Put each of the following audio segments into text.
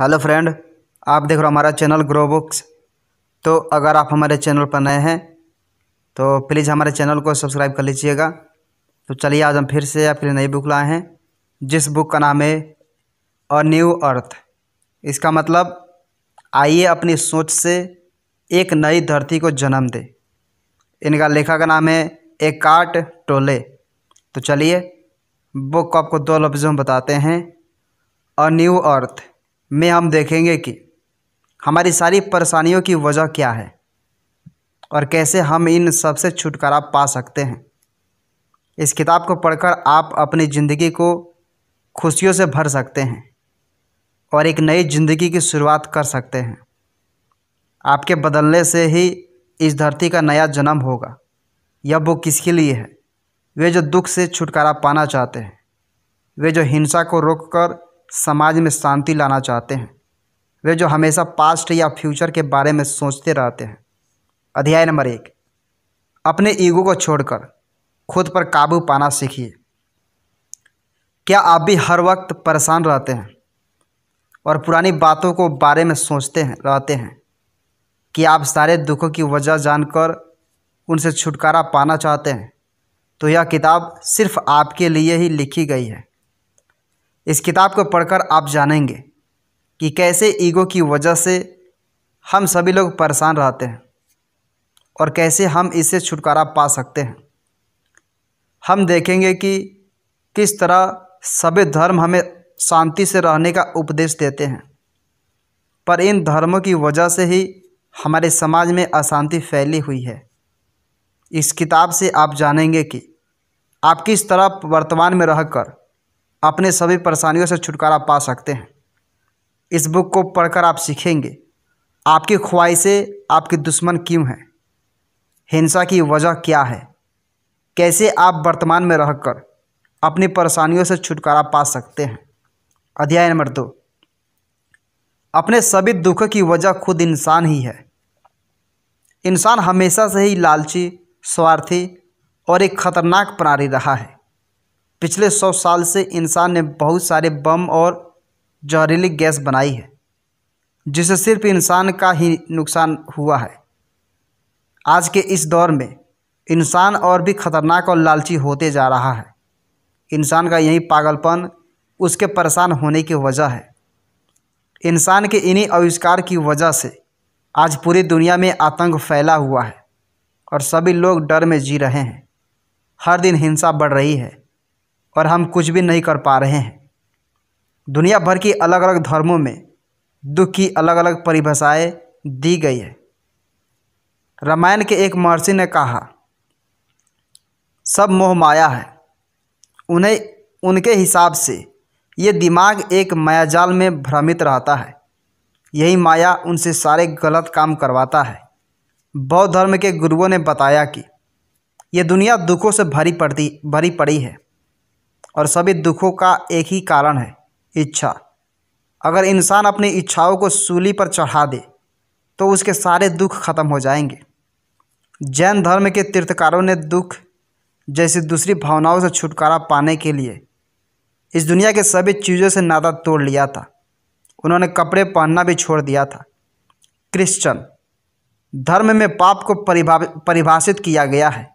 hello friend आप देख रहे हो हमारा चैनल ग्रो बुक्स तो अगर आप हमारे चैनल पर नए हैं तो प्लीज़ हमारे चैनल को सब्सक्राइब कर लीजिएगा तो चलिए आज हम फिर से आपके लिए नई बुक लाए हैं जिस बुक का नाम है अ न्यू अर्थ इसका मतलब आइए अपनी सोच से एक नई धरती को जन्म दे इनका लेखक का नाम है एकाट टोले तो चलिए बुक को आपको दो लफ्ज़ों में बताते हैं अ न्यू अर्थ में हम देखेंगे कि हमारी सारी परेशानियों की वजह क्या है और कैसे हम इन सब से छुटकारा पा सकते हैं इस किताब को पढ़कर आप अपनी ज़िंदगी को खुशियों से भर सकते हैं और एक नई ज़िंदगी की शुरुआत कर सकते हैं आपके बदलने से ही इस धरती का नया जन्म होगा यह बुक किसके लिए है वे जो दुख से छुटकारा पाना चाहते हैं वे जो हिंसा को रोककर समाज में शांति लाना चाहते हैं वे जो हमेशा पास्ट या फ्यूचर के बारे में सोचते रहते हैं अध्याय नंबर एक अपने ईगो को छोड़कर खुद पर काबू पाना सीखिए क्या आप भी हर वक्त परेशान रहते हैं और पुरानी बातों को बारे में सोचते हैं रहते हैं कि आप सारे दुखों की वजह जानकर उनसे छुटकारा पाना चाहते हैं तो यह किताब सिर्फ आपके लिए ही लिखी गई है इस किताब को पढ़कर आप जानेंगे कि कैसे ईगो की वजह से हम सभी लोग परेशान रहते हैं और कैसे हम इससे छुटकारा पा सकते हैं हम देखेंगे कि किस तरह सभी धर्म हमें शांति से रहने का उपदेश देते हैं पर इन धर्मों की वजह से ही हमारे समाज में अशांति फैली हुई है इस किताब से आप जानेंगे कि आप किस तरह वर्तमान में रहकर अपने सभी परेशानियों से छुटकारा पा सकते हैं इस बुक को पढ़कर आप सीखेंगे आपकी ख्वाहिशें आपके दुश्मन क्यों हैं हिंसा की वजह क्या है कैसे आप वर्तमान में रहकर अपनी परेशानियों से छुटकारा पा सकते हैं अध्याय नंबर दो अपने सभी दुख की वजह खुद इंसान ही है इंसान हमेशा से ही लालची स्वार्थी और एक खतरनाक प्राणी रहा है पिछले सौ साल से इंसान ने बहुत सारे बम और जहरीली गैस बनाई है जिसे सिर्फ इंसान का ही नुकसान हुआ है आज के इस दौर में इंसान और भी खतरनाक और लालची होते जा रहा है इंसान का यही पागलपन उसके परेशान होने की वजह है इंसान के इन्हीं आविष्कार की वजह से आज पूरी दुनिया में आतंक फैला हुआ है और सभी लोग डर में जी रहे हैं हर दिन हिंसा बढ़ रही है पर हम कुछ भी नहीं कर पा रहे हैं दुनिया भर की अलग अलग धर्मों में दुख की अलग अलग परिभाषाएं दी गई है रामायण के एक महर्षि ने कहा सब मोह माया है उन्हें उनके हिसाब से ये दिमाग एक मायाजाल में भ्रमित रहता है यही माया उनसे सारे गलत काम करवाता है बौद्ध धर्म के गुरुओं ने बताया कि यह दुनिया दुखों से भरी पड़ती भरी पड़ी है और सभी दुखों का एक ही कारण है इच्छा अगर इंसान अपनी इच्छाओं को सूली पर चढ़ा दे तो उसके सारे दुख खत्म हो जाएंगे जैन धर्म के तीर्थकारों ने दुख जैसी दूसरी भावनाओं से छुटकारा पाने के लिए इस दुनिया के सभी चीज़ों से नाता तोड़ लिया था उन्होंने कपड़े पहनना भी छोड़ दिया था क्रिश्चन धर्म में पाप को परिभा परिभाषित किया गया है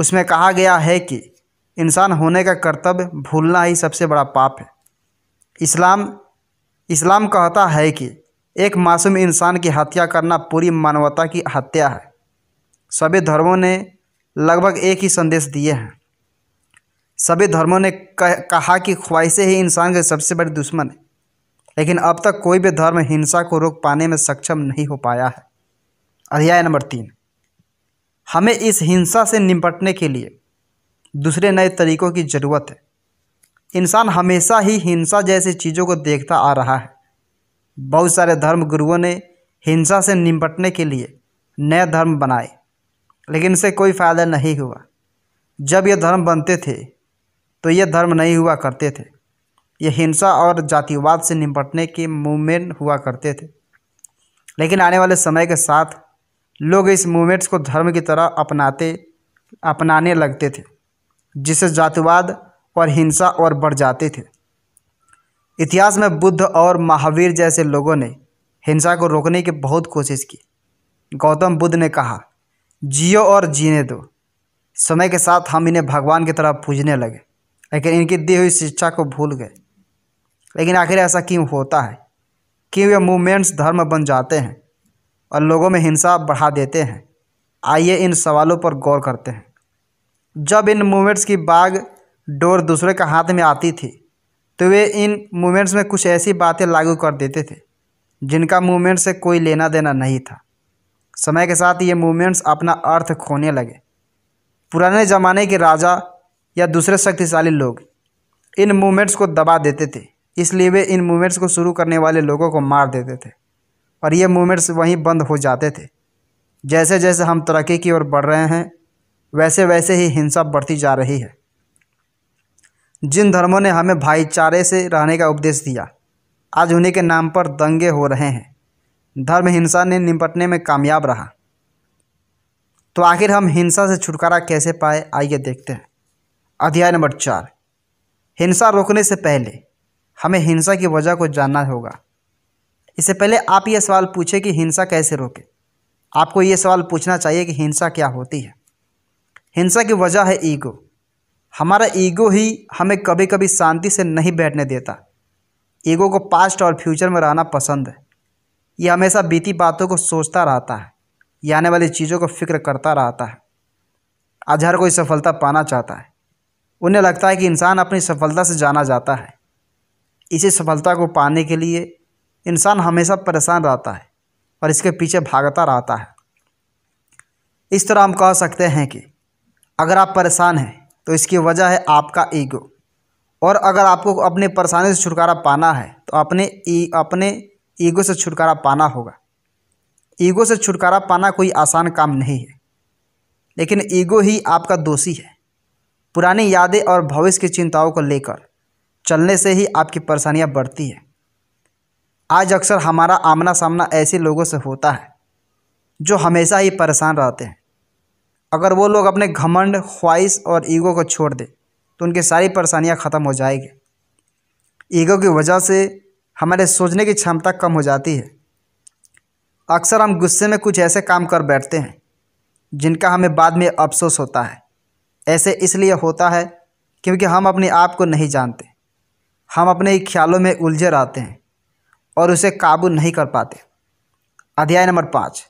उसमें कहा गया है कि इंसान होने का कर्तव्य भूलना ही सबसे बड़ा पाप है इस्लाम इस्लाम कहता है कि एक मासूम इंसान की हत्या करना पूरी मानवता की हत्या है सभी धर्मों ने लगभग एक ही संदेश दिए हैं सभी धर्मों ने कह, कहा कि ख्वाहिशें ही इंसान के सबसे बड़े दुश्मन है लेकिन अब तक कोई भी धर्म हिंसा को रोक पाने में सक्षम नहीं हो पाया है अध्याय नंबर तीन हमें इस हिंसा से निपटने के लिए दूसरे नए तरीक़ों की ज़रूरत है इंसान हमेशा ही हिंसा जैसी चीज़ों को देखता आ रहा है बहुत सारे धर्म गुरुओं ने हिंसा से निपटने के लिए नए धर्म बनाए लेकिन इससे कोई फ़ायदा नहीं हुआ जब ये धर्म बनते थे तो ये धर्म नहीं हुआ करते थे ये हिंसा और जातिवाद से निपटने के मूवमेंट हुआ करते थे लेकिन आने वाले समय के साथ लोग इस मूवमेंट्स को धर्म की तरह अपनाते अपनाने लगते थे जिससे जातिवाद और हिंसा और बढ़ जाते थे इतिहास में बुद्ध और महावीर जैसे लोगों ने हिंसा को रोकने की बहुत कोशिश की गौतम बुद्ध ने कहा जियो और जीने दो समय के साथ हम इन्हें भगवान की तरह पूजने लगे लेकिन इनकी दी हुई शिक्षा को भूल गए लेकिन आखिर ऐसा क्यों होता है क्यों ये मूवमेंट्स धर्म बन जाते हैं और लोगों में हिंसा बढ़ा देते हैं आइए इन सवालों पर गौर करते हैं जब इन मूवमेंट्स की बाग डोर दूसरे के हाथ में आती थी तो वे इन मूवमेंट्स में कुछ ऐसी बातें लागू कर देते थे जिनका मूवमेंट से कोई लेना देना नहीं था समय के साथ ये मूवमेंट्स अपना अर्थ खोने लगे पुराने ज़माने के राजा या दूसरे शक्तिशाली लोग इन मूवमेंट्स को दबा देते थे इसलिए वे इन मूवमेंट्स को शुरू करने वाले लोगों को मार देते थे और ये मूवमेंट्स वहीं बंद हो जाते थे जैसे जैसे हम तरक्की की ओर बढ़ रहे हैं वैसे वैसे ही हिंसा बढ़ती जा रही है जिन धर्मों ने हमें भाईचारे से रहने का उपदेश दिया आज उन्हीं के नाम पर दंगे हो रहे हैं धर्म हिंसा ने निपटने में कामयाब रहा तो आखिर हम हिंसा से छुटकारा कैसे पाए आइए देखते हैं अध्याय नंबर चार हिंसा रोकने से पहले हमें हिंसा की वजह को जानना होगा इससे पहले आप ये सवाल पूछें कि हिंसा कैसे रोके आपको ये सवाल पूछना चाहिए कि हिंसा क्या होती है हिंसा की वजह है ईगो हमारा ईगो ही हमें कभी कभी शांति से नहीं बैठने देता ईगो को पास्ट और फ्यूचर में रहना पसंद है यह हमेशा बीती बातों को सोचता रहता है ये आने वाली चीज़ों को फिक्र करता रहता है आज हर कोई सफलता पाना चाहता है उन्हें लगता है कि इंसान अपनी सफलता से जाना जाता है इसी सफलता को पाने के लिए इंसान हमेशा परेशान रहता है और इसके पीछे भागता रहता है इस तरह हम कह सकते हैं कि अगर आप परेशान हैं तो इसकी वजह है आपका ईगो और अगर आपको अपने परेशानी से छुटकारा पाना है तो अपने ई अपने ईगो से छुटकारा पाना होगा ईगो से छुटकारा पाना कोई आसान काम नहीं है लेकिन ईगो ही आपका दोषी है पुरानी यादें और भविष्य की चिंताओं को लेकर चलने से ही आपकी परेशानियां बढ़ती हैं आज अक्सर हमारा आमना सामना ऐसे लोगों से होता है जो हमेशा ही परेशान रहते हैं अगर वो लोग अपने घमंड ख्वाहिश और ईगो को छोड़ दें तो उनकी सारी परेशानियाँ ख़त्म हो जाएगी ईगो की वजह से हमारे सोचने की क्षमता कम हो जाती है अक्सर हम गुस्से में कुछ ऐसे काम कर बैठते हैं जिनका हमें बाद में अफसोस होता है ऐसे इसलिए होता है क्योंकि हम अपने आप को नहीं जानते हम अपने ही ख्यालों में उलझे रहते हैं और उसे काबू नहीं कर पाते अध्याय नंबर पाँच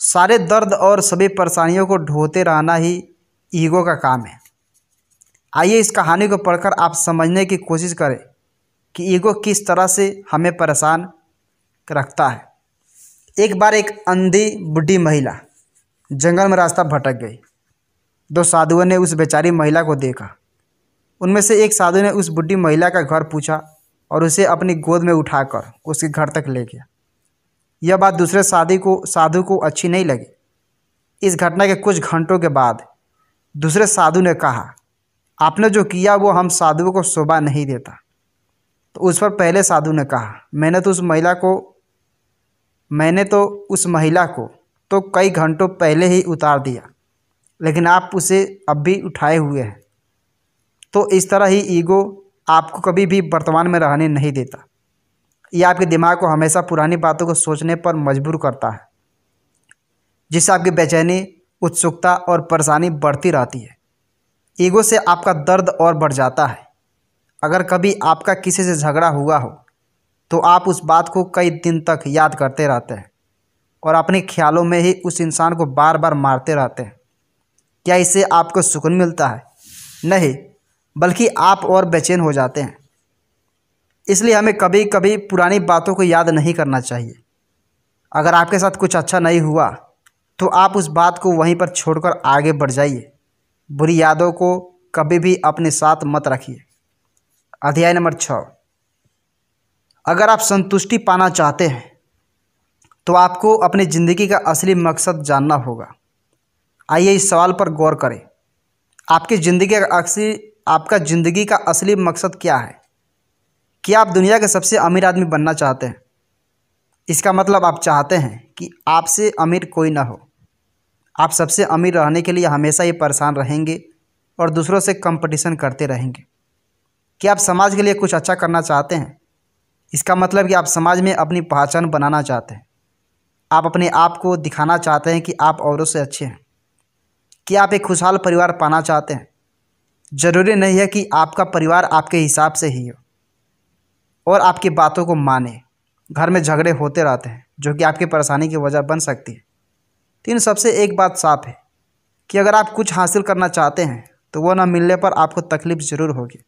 सारे दर्द और सभी परेशानियों को ढोते रहना ही ईगो का काम है आइए इस कहानी को पढ़कर आप समझने की कोशिश करें कि ईगो किस तरह से हमें परेशान रखता है एक बार एक अंधी बुढ़ी महिला जंगल में रास्ता भटक गई दो साधुओं ने उस बेचारी महिला को देखा उनमें से एक साधु ने उस बुढ़ी महिला का घर पूछा और उसे अपनी गोद में उठाकर उसके घर तक ले गया यह बात दूसरे साधी को साधु को अच्छी नहीं लगी इस घटना के कुछ घंटों के बाद दूसरे साधु ने कहा आपने जो किया वो हम साधुओं को शोभा नहीं देता तो उस पर पहले साधु ने कहा मैंने तो उस महिला को मैंने तो उस महिला को तो कई घंटों पहले ही उतार दिया लेकिन आप उसे अब भी उठाए हुए हैं तो इस तरह ही ईगो आपको कभी भी वर्तमान में रहने नहीं देता ये आपके दिमाग को हमेशा पुरानी बातों को सोचने पर मजबूर करता है जिससे आपकी बेचैनी उत्सुकता और परेशानी बढ़ती रहती है ईगो से आपका दर्द और बढ़ जाता है अगर कभी आपका किसी से झगड़ा हुआ हो तो आप उस बात को कई दिन तक याद करते रहते हैं और अपने ख्यालों में ही उस इंसान को बार बार मारते रहते हैं क्या इससे आपको सुकून मिलता है नहीं बल्कि आप और बेचैन हो जाते हैं इसलिए हमें कभी कभी पुरानी बातों को याद नहीं करना चाहिए अगर आपके साथ कुछ अच्छा नहीं हुआ तो आप उस बात को वहीं पर छोड़कर आगे बढ़ जाइए बुरी यादों को कभी भी अपने साथ मत रखिए अध्याय नंबर छः अगर आप संतुष्टि पाना चाहते हैं तो आपको अपनी ज़िंदगी का असली मकसद जानना होगा आइए इस सवाल पर गौर करें आपकी ज़िंदगी का असली आपका ज़िंदगी का असली मकसद क्या है कि आप दुनिया के सबसे अमीर आदमी बनना चाहते हैं इसका मतलब आप चाहते हैं कि आपसे अमीर कोई ना हो आप सबसे अमीर रहने के लिए हमेशा ही परेशान रहेंगे और दूसरों से कंपटीशन करते रहेंगे कि आप समाज के लिए कुछ अच्छा करना चाहते हैं इसका मतलब कि आप समाज में अपनी पहचान बनाना चाहते हैं आप अपने आप को दिखाना चाहते हैं कि आप औरों से अच्छे हैं कि आप एक खुशहाल परिवार पाना चाहते हैं ज़रूरी नहीं है कि आपका परिवार आपके हिसाब से ही हो और आपकी बातों को माने घर में झगड़े होते रहते हैं जो कि आपकी परेशानी की वजह बन सकती है तो इन सबसे एक बात साफ है कि अगर आप कुछ हासिल करना चाहते हैं तो वह ना मिलने पर आपको तकलीफ़ ज़रूर होगी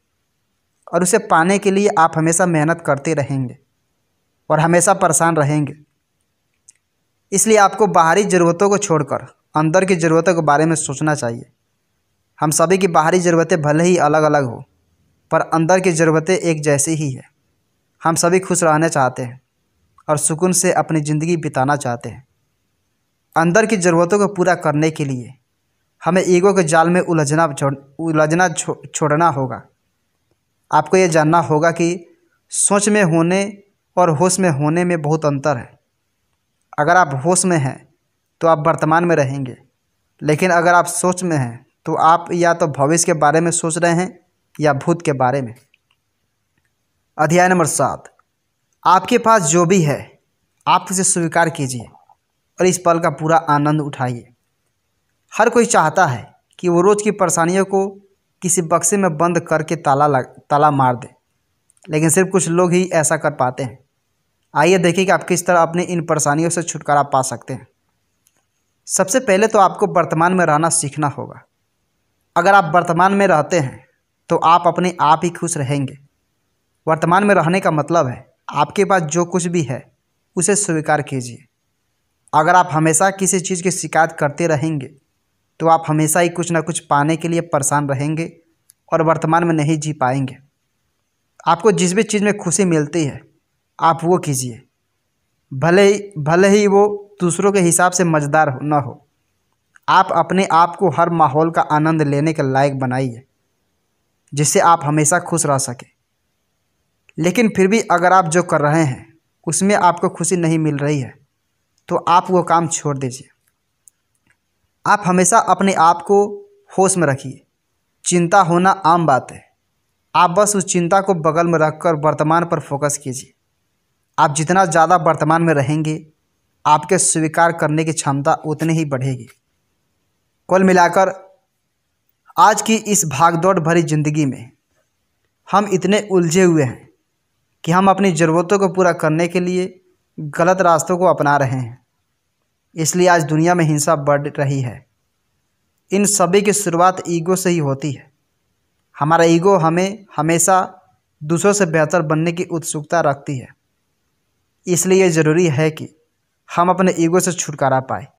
और उसे पाने के लिए आप हमेशा मेहनत करते रहेंगे और हमेशा परेशान रहेंगे इसलिए आपको बाहरी ज़रूरतों को छोड़कर अंदर की ज़रूरतों के बारे में सोचना चाहिए हम सभी की बाहरी ज़रूरतें भले ही अलग अलग हो पर अंदर की ज़रूरतें एक जैसी ही है हम सभी खुश रहना चाहते हैं और सुकून से अपनी ज़िंदगी बिताना चाहते हैं अंदर की ज़रूरतों को पूरा करने के लिए हमें ईगो के जाल में उलझना छोड़ उलझना छो, छोड़ना होगा आपको ये जानना होगा कि सोच में होने और होश में होने में बहुत अंतर है अगर आप होश में हैं तो आप वर्तमान में रहेंगे लेकिन अगर आप सोच में हैं तो आप या तो भविष्य के बारे में सोच रहे हैं या भूत के बारे में अध्याय नंबर सात आपके पास जो भी है आप उसे स्वीकार कीजिए और इस पल का पूरा आनंद उठाइए हर कोई चाहता है कि वो रोज़ की परेशानियों को किसी बक्से में बंद करके ताला लग ताला मार दे लेकिन सिर्फ कुछ लोग ही ऐसा कर पाते हैं आइए देखिए कि आप किस तरह अपनी इन परेशानियों से छुटकारा पा सकते हैं सबसे पहले तो आपको वर्तमान में रहना सीखना होगा अगर आप वर्तमान में रहते हैं तो आप अपने आप ही खुश रहेंगे वर्तमान में रहने का मतलब है आपके पास जो कुछ भी है उसे स्वीकार कीजिए अगर आप हमेशा किसी चीज़ की शिकायत करते रहेंगे तो आप हमेशा ही कुछ ना कुछ पाने के लिए परेशान रहेंगे और वर्तमान में नहीं जी पाएंगे आपको जिस भी चीज़ में खुशी मिलती है आप वो कीजिए भले ही भले ही वो दूसरों के हिसाब से मज़ेदार हो न हो आप अपने आप को हर माहौल का आनंद लेने के लायक बनाइए जिससे आप हमेशा खुश रह सकें लेकिन फिर भी अगर आप जो कर रहे हैं उसमें आपको खुशी नहीं मिल रही है तो आप वो काम छोड़ दीजिए आप हमेशा अपने आप को होश में रखिए चिंता होना आम बात है आप बस उस चिंता को बगल में रखकर वर्तमान पर फोकस कीजिए आप जितना ज़्यादा वर्तमान में रहेंगे आपके स्वीकार करने की क्षमता उतनी ही बढ़ेगी कुल मिलाकर आज की इस भागदौड़ भरी ज़िंदगी में हम इतने उलझे हुए हैं कि हम अपनी ज़रूरतों को पूरा करने के लिए गलत रास्तों को अपना रहे हैं इसलिए आज दुनिया में हिंसा बढ़ रही है इन सभी की शुरुआत ईगो से ही होती है हमारा ईगो हमें हमेशा दूसरों से बेहतर बनने की उत्सुकता रखती है इसलिए ज़रूरी है कि हम अपने ईगो से छुटकारा पाए